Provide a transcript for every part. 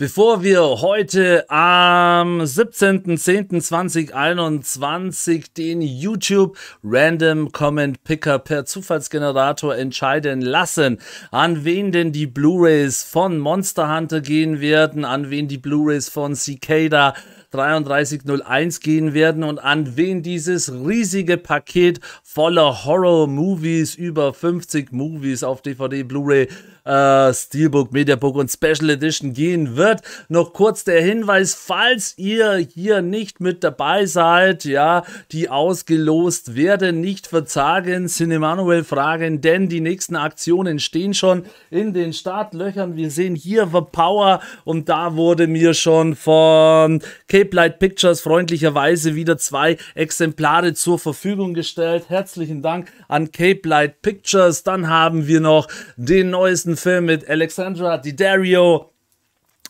Bevor wir heute am 17.10.2021 den YouTube Random Comment Picker per Zufallsgenerator entscheiden lassen, an wen denn die Blu-rays von Monster Hunter gehen werden, an wen die Blu-rays von Cicada 3301 gehen werden und an wen dieses riesige Paket voller Horror-Movies, über 50 Movies auf DVD, Blu-ray äh, Steelbook, Mediabook und Special Edition gehen wird. Noch kurz der Hinweis, falls ihr hier nicht mit dabei seid, ja, die ausgelost werden, nicht verzagen, Cinemanuel fragen, denn die nächsten Aktionen stehen schon in den Startlöchern. Wir sehen hier The Power und da wurde mir schon von Cape Light Pictures freundlicherweise wieder zwei Exemplare zur Verfügung gestellt. Herzlichen Dank an Cape Light Pictures. Dann haben wir noch den neuesten Film mit Alexandra Didario.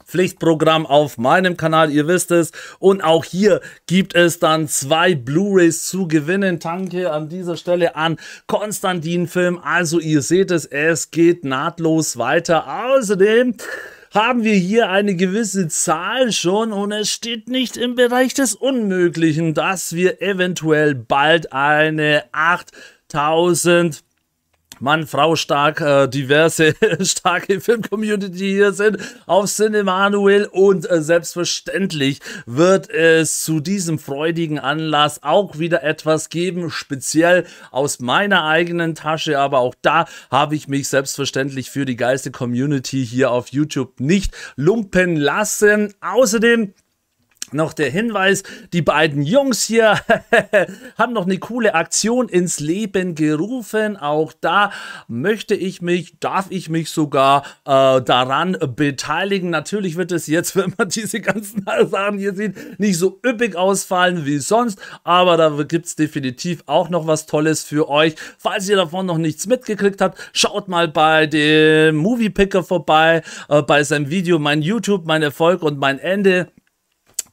Pflichtprogramm auf meinem Kanal, ihr wisst es. Und auch hier gibt es dann zwei Blu-rays zu gewinnen. Danke an dieser Stelle an Konstantin Film. Also ihr seht es, es geht nahtlos weiter. Außerdem haben wir hier eine gewisse Zahl schon und es steht nicht im Bereich des Unmöglichen, dass wir eventuell bald eine 8000 Mann, Frau stark, äh, diverse starke Filmcommunity hier sind auf Cinemanuel und äh, selbstverständlich wird es zu diesem freudigen Anlass auch wieder etwas geben, speziell aus meiner eigenen Tasche, aber auch da habe ich mich selbstverständlich für die geilste Community hier auf YouTube nicht lumpen lassen. Außerdem noch der Hinweis, die beiden Jungs hier haben noch eine coole Aktion ins Leben gerufen. Auch da möchte ich mich, darf ich mich sogar äh, daran beteiligen. Natürlich wird es jetzt, wenn man diese ganzen Sachen hier sieht, nicht so üppig ausfallen wie sonst. Aber da gibt es definitiv auch noch was Tolles für euch. Falls ihr davon noch nichts mitgekriegt habt, schaut mal bei dem Movie Picker vorbei, äh, bei seinem Video Mein YouTube, mein Erfolg und mein Ende.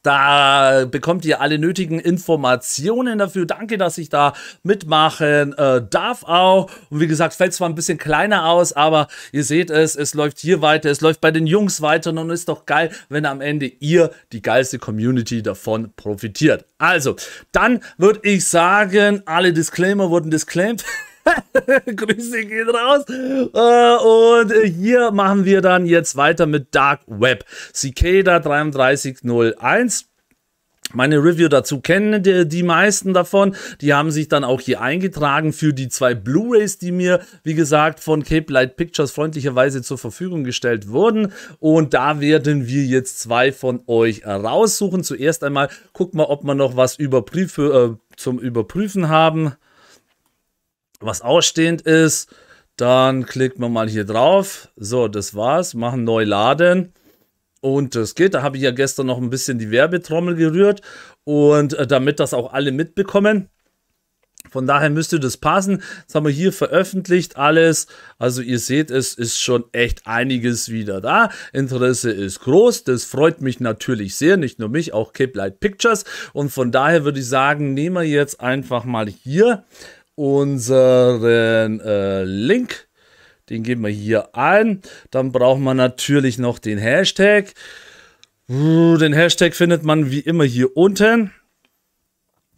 Da bekommt ihr alle nötigen Informationen dafür. Danke, dass ich da mitmachen äh, darf auch. Und wie gesagt, fällt zwar ein bisschen kleiner aus, aber ihr seht es, es läuft hier weiter, es läuft bei den Jungs weiter und ist doch geil, wenn am Ende ihr, die geilste Community, davon profitiert. Also, dann würde ich sagen, alle Disclaimer wurden disclaimed. Grüße gehen raus. Äh, und hier machen wir dann jetzt weiter mit Dark Web. Cicada 3301. Meine Review dazu kennen die, die, meisten davon. Die haben sich dann auch hier eingetragen für die zwei Blu-rays, die mir, wie gesagt, von Cape Light Pictures freundlicherweise zur Verfügung gestellt wurden. Und da werden wir jetzt zwei von euch raussuchen. Zuerst einmal guck mal, ob wir noch was überprüfe, äh, zum Überprüfen haben was ausstehend ist. Dann klickt man mal hier drauf. So, das war's. Machen neu laden. Und das geht. Da habe ich ja gestern noch ein bisschen die Werbetrommel gerührt. Und äh, damit das auch alle mitbekommen. Von daher müsste das passen. Das haben wir hier veröffentlicht alles. Also ihr seht, es ist schon echt einiges wieder da. Interesse ist groß. Das freut mich natürlich sehr. Nicht nur mich, auch Cape Light Pictures. Und von daher würde ich sagen, nehmen wir jetzt einfach mal hier unseren äh, Link. Den geben wir hier ein. Dann braucht man natürlich noch den Hashtag. Uh, den Hashtag findet man wie immer hier unten.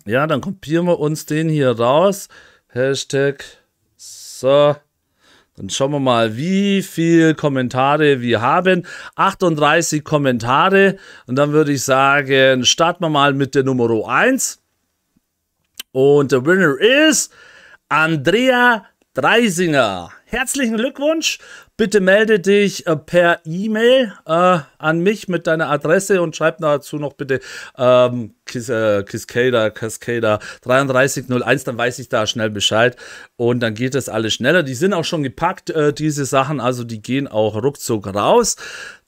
Ja, dann kopieren wir uns den hier raus. Hashtag. So. Dann schauen wir mal, wie viele Kommentare wir haben. 38 Kommentare. Und dann würde ich sagen, starten wir mal mit der Nummer 1. Und der Winner ist Andrea Dreisinger. Herzlichen Glückwunsch. Bitte melde dich äh, per E-Mail äh, an mich mit deiner Adresse und schreib dazu noch bitte ähm, Kis, äh, Cascada 3301, dann weiß ich da schnell Bescheid und dann geht das alles schneller. Die sind auch schon gepackt, äh, diese Sachen, also die gehen auch ruckzuck raus.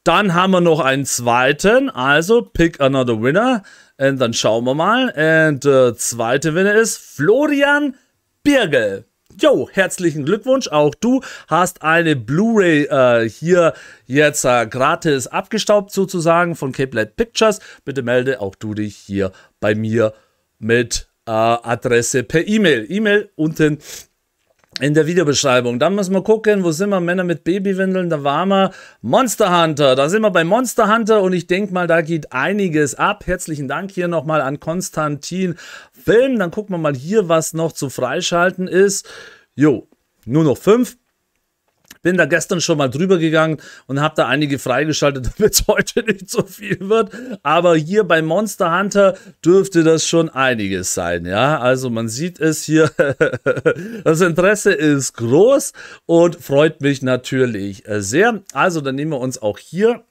Dann haben wir noch einen zweiten, also Pick Another Winner. Und äh, dann schauen wir mal. Und äh, der zweite Winner ist Florian Birgel. Jo, herzlichen Glückwunsch. Auch du hast eine Blu-ray äh, hier jetzt äh, gratis abgestaubt, sozusagen von Cape Light Pictures. Bitte melde auch du dich hier bei mir mit äh, Adresse per E-Mail. E-Mail unten in der Videobeschreibung. Dann müssen wir gucken, wo sind wir? Männer mit Babywindeln, da waren wir. Monster Hunter, da sind wir bei Monster Hunter und ich denke mal, da geht einiges ab. Herzlichen Dank hier nochmal an Konstantin Film. Dann gucken wir mal hier, was noch zu freischalten ist. Jo, nur noch fünf. Bin da gestern schon mal drüber gegangen und habe da einige freigeschaltet, damit es heute nicht so viel wird. Aber hier bei Monster Hunter dürfte das schon einiges sein. Ja, also man sieht es hier. das Interesse ist groß und freut mich natürlich äh, sehr. Also dann nehmen wir uns auch hier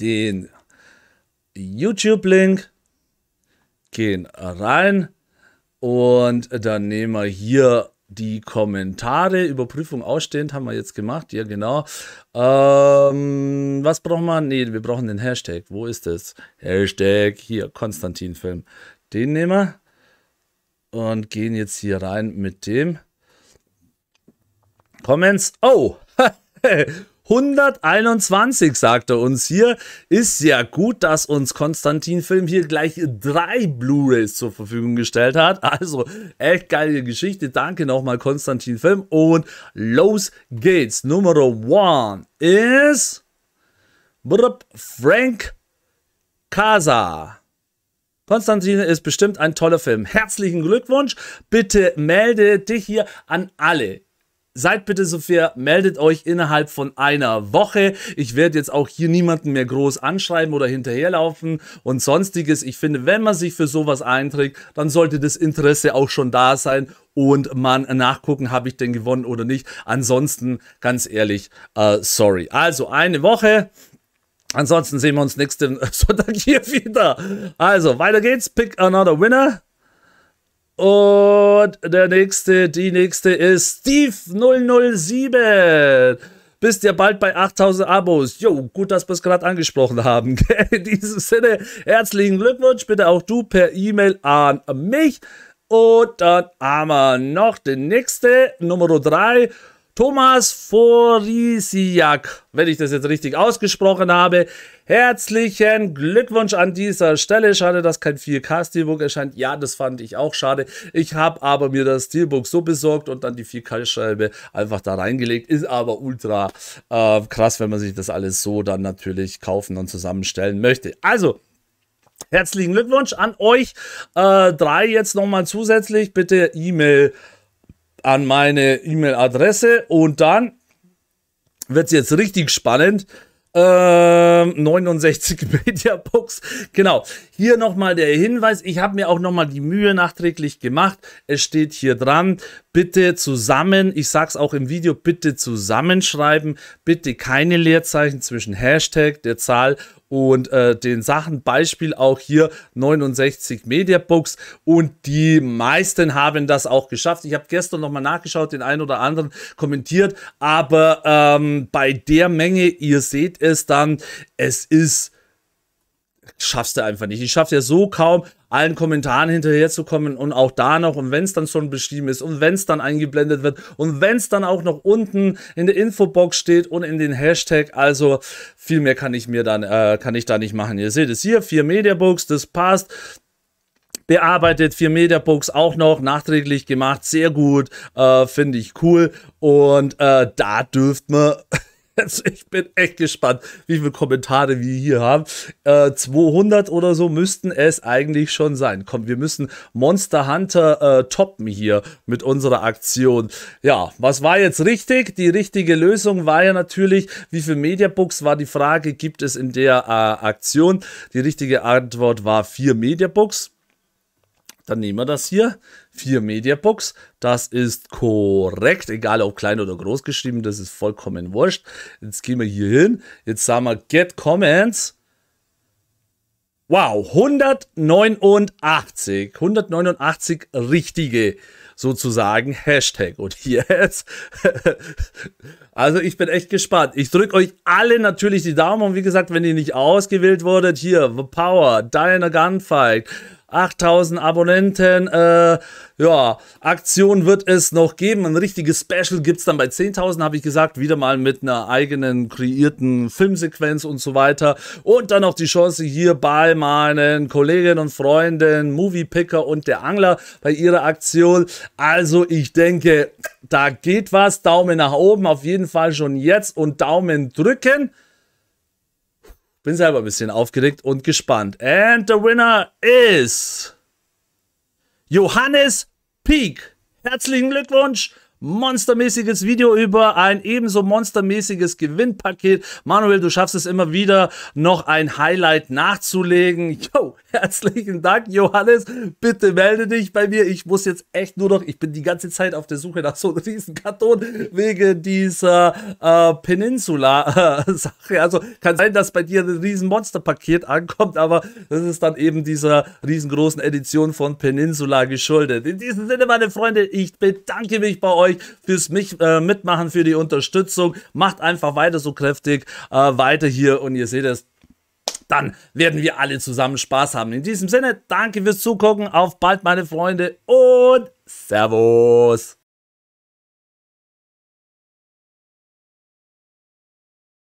den YouTube-Link, gehen rein und dann nehmen wir hier die Kommentare. Überprüfung ausstehend haben wir jetzt gemacht. Ja, genau. Ähm, was brauchen wir? Ne, wir brauchen den Hashtag. Wo ist das? Hashtag hier, Konstantinfilm. Den nehmen wir und gehen jetzt hier rein mit dem Comments. Oh! 121, sagt er uns hier. Ist ja gut, dass uns Konstantin Film hier gleich drei Blu-rays zur Verfügung gestellt hat. Also echt geile Geschichte. Danke nochmal, Konstantin Film. Und los geht's. Nummer one ist Frank Casa. Konstantin ist bestimmt ein toller Film. Herzlichen Glückwunsch. Bitte melde dich hier an alle. Seid bitte so fair, meldet euch innerhalb von einer Woche. Ich werde jetzt auch hier niemanden mehr groß anschreiben oder hinterherlaufen und sonstiges. Ich finde, wenn man sich für sowas einträgt, dann sollte das Interesse auch schon da sein und man nachgucken, habe ich denn gewonnen oder nicht. Ansonsten, ganz ehrlich, äh, sorry. Also eine Woche. Ansonsten sehen wir uns nächsten Sonntag hier wieder. Also, weiter geht's. Pick another winner. Und der nächste, die nächste ist Steve007. Bist ja bald bei 8000 Abos. Jo, gut, dass wir es gerade angesprochen haben. In diesem Sinne, herzlichen Glückwunsch. Bitte auch du per E-Mail an mich. Und dann haben wir noch die nächste, Nummer 3. Thomas Forisiak, wenn ich das jetzt richtig ausgesprochen habe. Herzlichen Glückwunsch an dieser Stelle. Schade, dass kein 4K-Steelbook erscheint. Ja, das fand ich auch schade. Ich habe aber mir das Steelbook so besorgt und dann die 4K-Scheibe einfach da reingelegt. Ist aber ultra äh, krass, wenn man sich das alles so dann natürlich kaufen und zusammenstellen möchte. Also, herzlichen Glückwunsch an euch. Äh, drei jetzt nochmal zusätzlich. Bitte E-Mail an meine E-Mail-Adresse und dann wird es jetzt richtig spannend. Ähm, 69 Books. Genau. Hier nochmal der Hinweis. Ich habe mir auch nochmal die Mühe nachträglich gemacht. Es steht hier dran. Bitte zusammen, ich sage es auch im Video, bitte zusammenschreiben. Bitte keine Leerzeichen zwischen Hashtag, der Zahl und äh, den Sachen. Beispiel auch hier 69 Mediabooks und die meisten haben das auch geschafft. Ich habe gestern nochmal nachgeschaut, den einen oder anderen kommentiert, aber ähm, bei der Menge, ihr seht es dann, es ist schaffst du einfach nicht. Ich schaff's ja so kaum, allen Kommentaren hinterherzukommen und auch da noch, und wenn es dann schon beschrieben ist und wenn es dann eingeblendet wird und wenn es dann auch noch unten in der Infobox steht und in den Hashtag, also viel mehr kann ich mir dann, äh, kann ich da nicht machen. Ihr seht es hier, vier Mediabooks, das passt bearbeitet, vier Mediabooks auch noch nachträglich gemacht, sehr gut, äh, finde ich cool und äh, da dürft man also ich bin echt gespannt, wie viele Kommentare wir hier haben. Äh, 200 oder so müssten es eigentlich schon sein. Komm, wir müssen Monster Hunter äh, toppen hier mit unserer Aktion. Ja, was war jetzt richtig? Die richtige Lösung war ja natürlich, wie viele Mediabooks war die Frage, gibt es in der äh, Aktion? Die richtige Antwort war vier Mediabooks. Dann nehmen wir das hier. 4 Mediabooks. Das ist korrekt, egal ob klein oder groß geschrieben, das ist vollkommen wurscht. Jetzt gehen wir hier hin. Jetzt sagen wir Get Comments. Wow, 189. 189 richtige sozusagen Hashtag. Und jetzt, also ich bin echt gespannt. Ich drücke euch alle natürlich die Daumen und wie gesagt, wenn ihr nicht ausgewählt wurdet, hier, The Power, Diana Gunfight, 8000 Abonnenten. Äh, ja, Aktion wird es noch geben. Ein richtiges Special gibt es dann bei 10.000, habe ich gesagt. Wieder mal mit einer eigenen kreierten Filmsequenz und so weiter. Und dann noch die Chance hier bei meinen Kolleginnen und Freunden, Movie Picker und der Angler bei ihrer Aktion. Also ich denke, da geht was. Daumen nach oben auf jeden Fall schon jetzt und Daumen drücken. Bin selber ein bisschen aufgeregt und gespannt. And the winner is Johannes Peak. Herzlichen Glückwunsch monstermäßiges Video über ein ebenso monstermäßiges Gewinnpaket. Manuel, du schaffst es immer wieder, noch ein Highlight nachzulegen. Yo, herzlichen Dank, Johannes. Bitte melde dich bei mir. Ich muss jetzt echt nur noch, ich bin die ganze Zeit auf der Suche nach so einem riesen Karton wegen dieser äh, Peninsula-Sache. Äh, also kann sein, dass bei dir ein riesen Monsterpaket ankommt, aber das ist dann eben dieser riesengroßen Edition von Peninsula geschuldet. In diesem Sinne, meine Freunde, ich bedanke mich bei euch euch fürs mich, äh, Mitmachen, für die Unterstützung. Macht einfach weiter so kräftig, äh, weiter hier und ihr seht es, dann werden wir alle zusammen Spaß haben. In diesem Sinne, danke fürs Zugucken, auf bald meine Freunde und Servus.